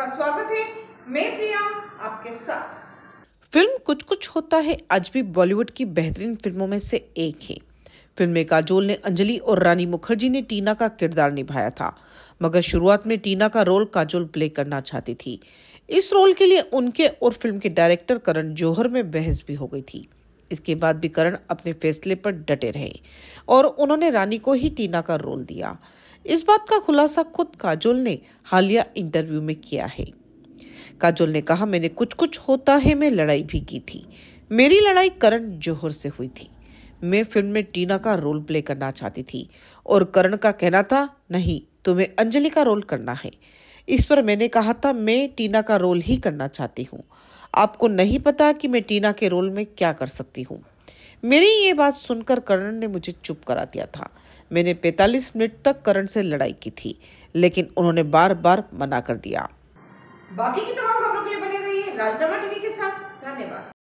आपका स्वागत है मैं प्रिया आपके साथ फिल्म कुछ कुछ होता है आज भी बॉलीवुड की बेहतरीन फिल्मों में से एक है फिल्म में काजोल ने अंजलि और रानी मुखर्जी ने टीना का किरदार निभाया था मगर शुरुआत में टीना का रोल काजोल प्ले करना चाहती थी इस रोल के लिए उनके और फिल्म के डायरेक्टर करण जौहर में बहस भी हो गई थी इसके बाद भी करण अपने फैसले पर डटे रहे और उन्होंने रानी को ही टीना का रोल दिया इस बात का खुलासा खुद काजोल ने हालिया इंटरव्यू में किया है काजोल ने कहा मैंने कुछ कुछ होता है मैं लड़ाई भी की थी मेरी लड़ाई करण जौहर से हुई थी मैं फिल्म में टीना का रोल प्ले करना चाहती थी और करण का कहना था नहीं तुम्हें अंजलि का रोल करना है इस पर मैंने कहा था मैं टीना का रोल ही करना चाहती हूँ आपको नहीं पता कि मैं टीना के रोल में क्या कर सकती हूँ मेरी ये बात सुनकर करण ने मुझे चुप करा दिया था मैंने 45 मिनट तक करण से लड़ाई की थी लेकिन उन्होंने बार बार मना कर दिया बाकी की तमाम खबरों के लिए बने रहिए राजनामा टीवी के साथ धन्यवाद